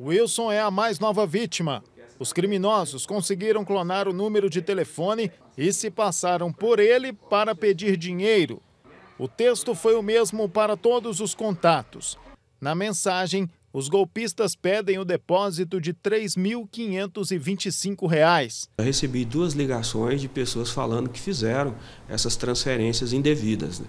Wilson é a mais nova vítima. Os criminosos conseguiram clonar o número de telefone e se passaram por ele para pedir dinheiro. O texto foi o mesmo para todos os contatos. Na mensagem, os golpistas pedem o depósito de R$ 3.525. Eu recebi duas ligações de pessoas falando que fizeram essas transferências indevidas. Né?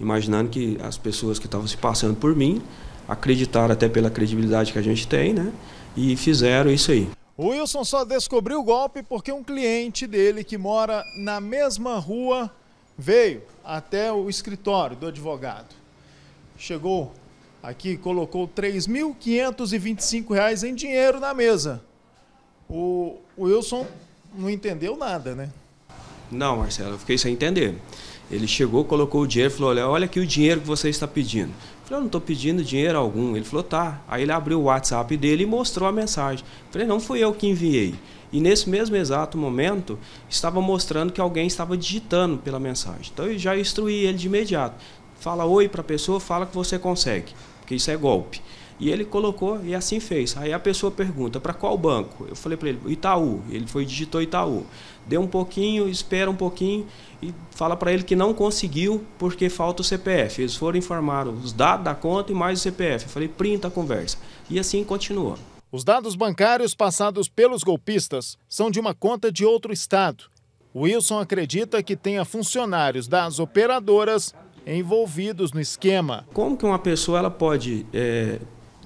imaginando que as pessoas que estavam se passando por mim acreditaram até pela credibilidade que a gente tem, né? E fizeram isso aí. O Wilson só descobriu o golpe porque um cliente dele que mora na mesma rua veio até o escritório do advogado. Chegou aqui, colocou R$ 3.525 em dinheiro na mesa. O Wilson não entendeu nada, né? Não, Marcelo, eu fiquei sem entender. Ele chegou, colocou o dinheiro, falou: olha, olha aqui o dinheiro que você está pedindo. Eu falei: eu não estou pedindo dinheiro algum. Ele falou: tá. Aí ele abriu o WhatsApp dele e mostrou a mensagem. Eu falei: não fui eu que enviei. E nesse mesmo exato momento, estava mostrando que alguém estava digitando pela mensagem. Então eu já instruí ele de imediato. Fala oi para a pessoa, fala que você consegue, porque isso é golpe. E ele colocou e assim fez. Aí a pessoa pergunta: para qual banco? Eu falei para ele: Itaú. Ele foi digitou Itaú. Deu um pouquinho, espera um pouquinho e fala para ele que não conseguiu porque falta o CPF. Eles foram informar os dados da conta e mais o CPF. Eu falei: printa a conversa. E assim continua. Os dados bancários passados pelos golpistas são de uma conta de outro estado. Wilson acredita que tenha funcionários das operadoras envolvidos no esquema. Como que uma pessoa ela pode é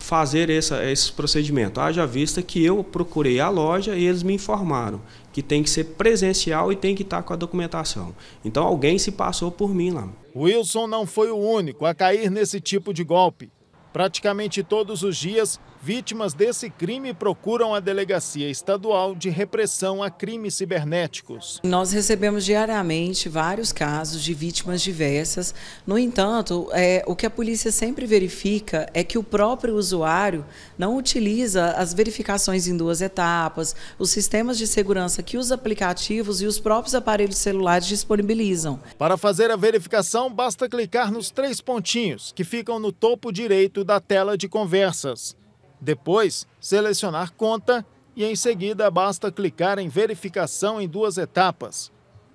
fazer essa, esse procedimento. Haja vista que eu procurei a loja e eles me informaram que tem que ser presencial e tem que estar com a documentação. Então alguém se passou por mim lá. Wilson não foi o único a cair nesse tipo de golpe. Praticamente todos os dias, vítimas desse crime procuram a Delegacia Estadual de Repressão a Crimes Cibernéticos. Nós recebemos diariamente vários casos de vítimas diversas. No entanto, é, o que a polícia sempre verifica é que o próprio usuário não utiliza as verificações em duas etapas, os sistemas de segurança que os aplicativos e os próprios aparelhos celulares disponibilizam. Para fazer a verificação, basta clicar nos três pontinhos que ficam no topo direito da tela de conversas. Depois, selecionar conta e em seguida basta clicar em verificação em duas etapas.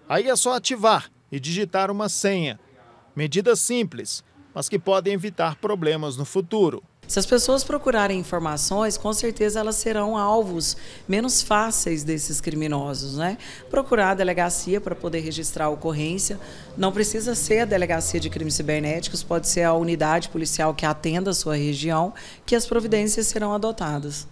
Aí é só ativar e digitar uma senha. Medidas simples, mas que podem evitar problemas no futuro. Se as pessoas procurarem informações, com certeza elas serão alvos menos fáceis desses criminosos, né? Procurar a delegacia para poder registrar a ocorrência. Não precisa ser a delegacia de crimes cibernéticos, pode ser a unidade policial que atenda a sua região, que as providências serão adotadas.